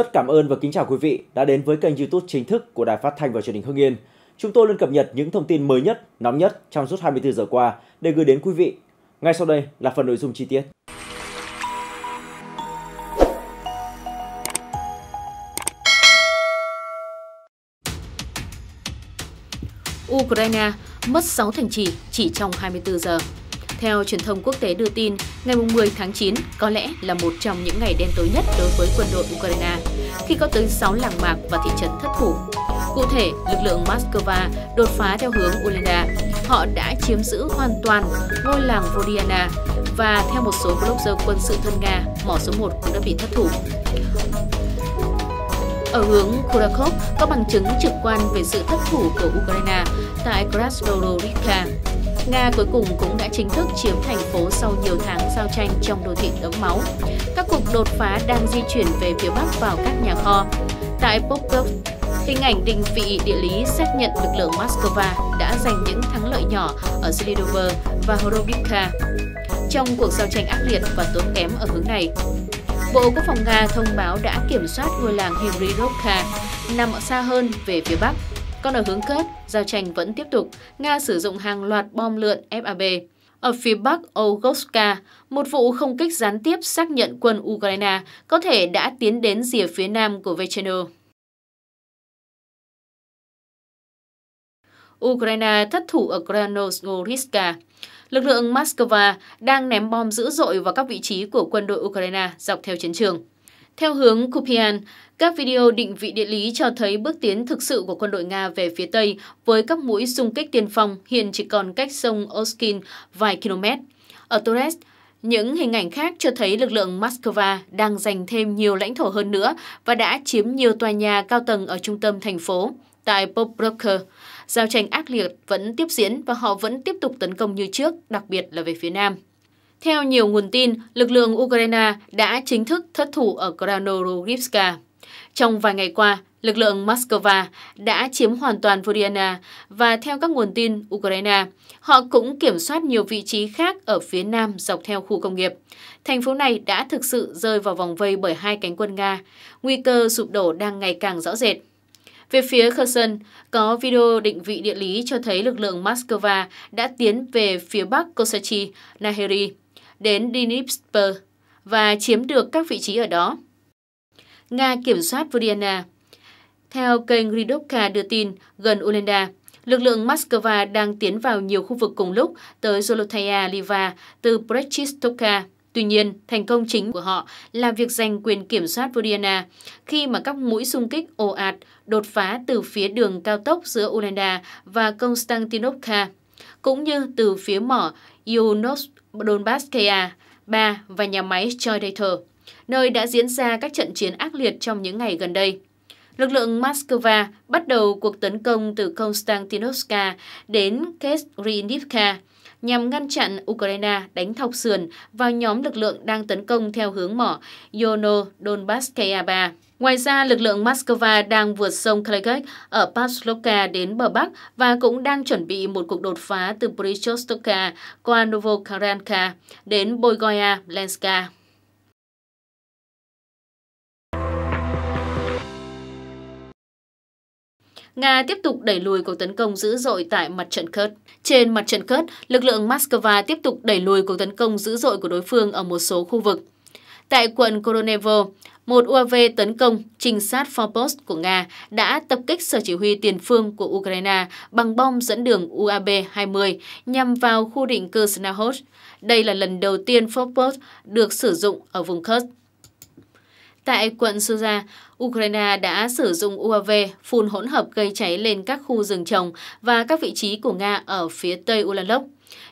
Rất cảm ơn và kính chào quý vị đã đến với kênh YouTube chính thức của Đài Phát thanh và Truyền hình Hưng Yên. Chúng tôi luôn cập nhật những thông tin mới nhất, nóng nhất trong suốt 24 giờ qua để gửi đến quý vị. Ngay sau đây là phần nội dung chi tiết. Ukraine mất 6 thành trì chỉ trong 24 giờ. Theo truyền thông quốc tế đưa tin, ngày 10 tháng 9 có lẽ là một trong những ngày đen tối nhất đối với quân đội Ukraine khi có tới 6 làng mạc và thị trấn thất thủ. Cụ thể, lực lượng Moscow đột phá theo hướng Ulanda. Họ đã chiếm giữ hoàn toàn ngôi làng Vodiana và theo một số blogger quân sự thân Nga, mỏ số 1 cũng đã bị thất thủ. Ở hướng Kurakov có bằng chứng trực quan về sự thất thủ của Ukraine tại Krasnodar. Nga cuối cùng cũng đã chính thức chiếm thành phố sau nhiều tháng giao tranh trong đô thị đẫm máu. Các cuộc đột phá đang di chuyển về phía Bắc vào các nhà kho. Tại Pokrov. hình ảnh định vị địa lý xác nhận lực lượng Moscow đã giành những thắng lợi nhỏ ở Slidover và Horovivka trong cuộc giao tranh ác liệt và tốn kém ở hướng này. Bộ Quốc phòng Nga thông báo đã kiểm soát ngôi làng Hivrilovka, nằm xa hơn về phía Bắc. Còn ở hướng kết, giao tranh vẫn tiếp tục, Nga sử dụng hàng loạt bom lượn FAB. Ở phía bắc Ogoska, một vụ không kích gián tiếp xác nhận quân Ukraine có thể đã tiến đến rìa phía nam của Vecheno. Ukraine thất thủ ở Krasnogorivka lực lượng Moscow đang ném bom dữ dội vào các vị trí của quân đội Ukraine dọc theo chiến trường. Theo hướng Kupian, các video định vị địa lý cho thấy bước tiến thực sự của quân đội Nga về phía Tây với các mũi xung kích tiên phong hiện chỉ còn cách sông Oskin vài km. Ở Torres, những hình ảnh khác cho thấy lực lượng Moscow đang giành thêm nhiều lãnh thổ hơn nữa và đã chiếm nhiều tòa nhà cao tầng ở trung tâm thành phố, tại Poprovka. Giao tranh ác liệt vẫn tiếp diễn và họ vẫn tiếp tục tấn công như trước, đặc biệt là về phía Nam. Theo nhiều nguồn tin, lực lượng Ukraine đã chính thức thất thủ ở Krasnoyarsk. Trong vài ngày qua, lực lượng Moscow đã chiếm hoàn toàn Vodiana và theo các nguồn tin Ukraine, họ cũng kiểm soát nhiều vị trí khác ở phía nam dọc theo khu công nghiệp. Thành phố này đã thực sự rơi vào vòng vây bởi hai cánh quân Nga, nguy cơ sụp đổ đang ngày càng rõ rệt. Về phía Kherson, có video định vị địa lý cho thấy lực lượng Moscow đã tiến về phía bắc Kosachi, Naheri, đến Dnipro và chiếm được các vị trí ở đó. Nga kiểm soát Vodiana. Theo kênh Ridovka đưa tin, gần Ulenda, lực lượng Moscow đang tiến vào nhiều khu vực cùng lúc tới Zolotaya Liva từ Brechistokha. Tuy nhiên, thành công chính của họ là việc giành quyền kiểm soát Vodiana khi mà các mũi xung kích ồ ạt đột phá từ phía đường cao tốc giữa Ulanda và Konstantinovka, cũng như từ phía mỏ Ionos Donbaskaya 3 và nhà máy Choidator, nơi đã diễn ra các trận chiến ác liệt trong những ngày gần đây. Lực lượng Moscow bắt đầu cuộc tấn công từ Konstantinovka đến Kesrinivka, nhằm ngăn chặn Ukraine đánh thọc sườn vào nhóm lực lượng đang tấn công theo hướng mỏ Yono Donbaskaya 3. Ngoài ra, lực lượng Moscow đang vượt sông Kaligrad ở Pavlovka đến bờ Bắc và cũng đang chuẩn bị một cuộc đột phá từ Brychostoka qua Novokaranka đến Bogoya Lenska. Nga tiếp tục đẩy lùi cuộc tấn công dữ dội tại mặt trận Kurd. Trên mặt trận Kurd, lực lượng Moscow tiếp tục đẩy lùi cuộc tấn công dữ dội của đối phương ở một số khu vực. Tại quận Koronevo, một UAV tấn công trinh sát Forpost của Nga đã tập kích sở chỉ huy tiền phương của Ukraine bằng bom dẫn đường UAB-20 nhằm vào khu định cư Snahot. Đây là lần đầu tiên Forpost được sử dụng ở vùng Kurd. Tại quận Suza, Ukraine đã sử dụng UAV phun hỗn hợp gây cháy lên các khu rừng trồng và các vị trí của Nga ở phía tây Ulanok.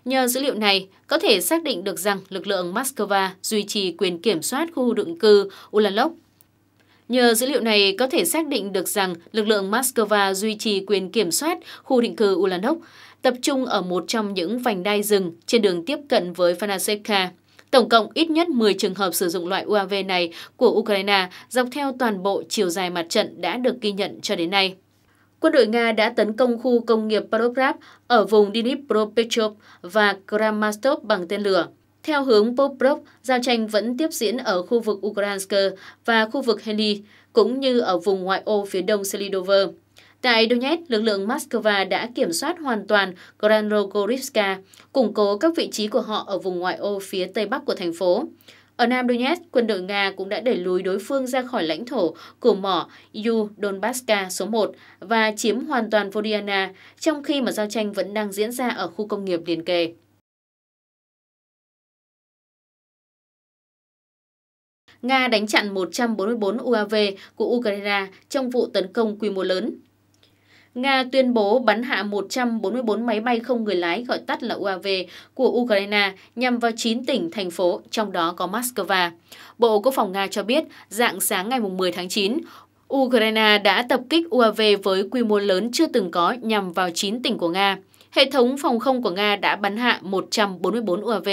Nhờ dữ liệu này, có thể xác định được rằng lực lượng Moscow duy trì quyền kiểm soát khu định cư Ulanok. Nhờ dữ liệu này có thể xác định được rằng lực lượng Moscow duy trì quyền kiểm soát khu định cư Ulanok tập trung ở một trong những vành đai rừng trên đường tiếp cận với Vanasevka. Tổng cộng ít nhất 10 trường hợp sử dụng loại UAV này của Ukraine dọc theo toàn bộ chiều dài mặt trận đã được ghi nhận cho đến nay. Quân đội Nga đã tấn công khu công nghiệp Parograb ở vùng Dnipropetrovsk và Kramatorsk bằng tên lửa. Theo hướng Poprov, giao tranh vẫn tiếp diễn ở khu vực Ukrainsk và khu vực Heli, cũng như ở vùng ngoại ô phía đông Selidover. Tại Donetsk, lực lượng Moscow đã kiểm soát hoàn toàn Granrogorivka, củng cố các vị trí của họ ở vùng ngoại ô phía tây bắc của thành phố. Ở Nam Donetsk, quân đội Nga cũng đã đẩy lùi đối phương ra khỏi lãnh thổ của mỏ U Donbaska số 1 và chiếm hoàn toàn Vodiana, trong khi mà giao tranh vẫn đang diễn ra ở khu công nghiệp liền kề. Nga đánh chặn 144 UAV của Ukraine trong vụ tấn công quy mô lớn. Nga tuyên bố bắn hạ 144 máy bay không người lái gọi tắt là UAV của Ukraine nhằm vào 9 tỉnh, thành phố, trong đó có Moscow. Bộ Quốc phòng Nga cho biết, dạng sáng ngày 10 tháng 9, Ukraine đã tập kích UAV với quy mô lớn chưa từng có nhằm vào 9 tỉnh của Nga hệ thống phòng không của Nga đã bắn hạ 144 UAV,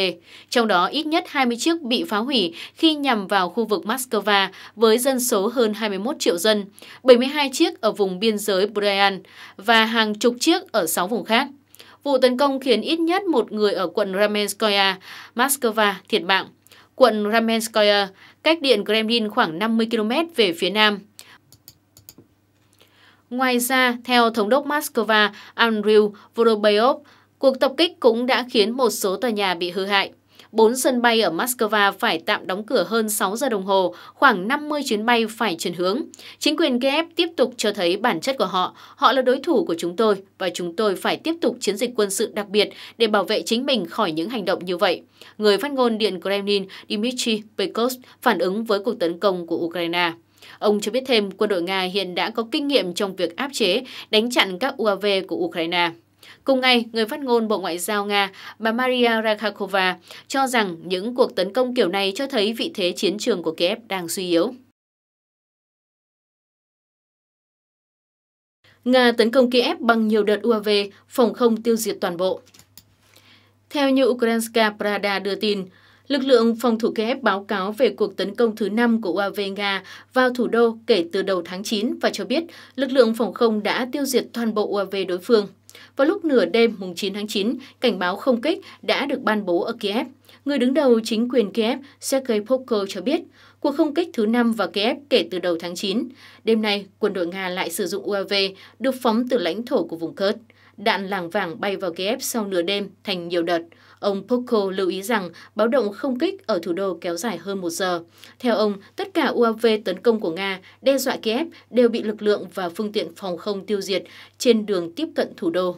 trong đó ít nhất 20 chiếc bị phá hủy khi nhằm vào khu vực Moscow với dân số hơn 21 triệu dân, 72 chiếc ở vùng biên giới Bryansk và hàng chục chiếc ở 6 vùng khác. Vụ tấn công khiến ít nhất một người ở quận Ramenskoye, Moscow thiệt mạng. Quận Ramenskoye cách điện Kremlin khoảng 50 km về phía nam. Ngoài ra, theo Thống đốc Moscow Andriy Vorobyov, cuộc tập kích cũng đã khiến một số tòa nhà bị hư hại. Bốn sân bay ở Moscow phải tạm đóng cửa hơn 6 giờ đồng hồ, khoảng 50 chuyến bay phải chuyển hướng. Chính quyền Kiev tiếp tục cho thấy bản chất của họ, họ là đối thủ của chúng tôi và chúng tôi phải tiếp tục chiến dịch quân sự đặc biệt để bảo vệ chính mình khỏi những hành động như vậy. Người phát ngôn Điện Kremlin Dmitry Peskov phản ứng với cuộc tấn công của Ukraine. Ông cho biết thêm quân đội Nga hiện đã có kinh nghiệm trong việc áp chế, đánh chặn các UAV của Ukraine. Cùng ngày, người phát ngôn Bộ Ngoại giao Nga, bà Maria Rakhakova, cho rằng những cuộc tấn công kiểu này cho thấy vị thế chiến trường của Kiev đang suy yếu. Nga tấn công Kiev bằng nhiều đợt UAV, phòng không tiêu diệt toàn bộ. Theo như Ukrainska prada đưa tin, Lực lượng phòng thủ Kiev báo cáo về cuộc tấn công thứ 5 của UAV Nga vào thủ đô kể từ đầu tháng 9 và cho biết lực lượng phòng không đã tiêu diệt toàn bộ UAV đối phương. Vào lúc nửa đêm mùng 9 tháng 9, cảnh báo không kích đã được ban bố ở Kiev. Người đứng đầu chính quyền Kiev Sergei Pokol cho biết, cuộc không kích thứ 5 vào Kiev kể từ đầu tháng 9. Đêm nay, quân đội Nga lại sử dụng UAV được phóng từ lãnh thổ của vùng Kurd. Đạn làng vàng bay vào Kiev sau nửa đêm thành nhiều đợt. Ông Poco lưu ý rằng báo động không kích ở thủ đô kéo dài hơn một giờ. Theo ông, tất cả UAV tấn công của Nga đe dọa Kiev đều bị lực lượng và phương tiện phòng không tiêu diệt trên đường tiếp cận thủ đô.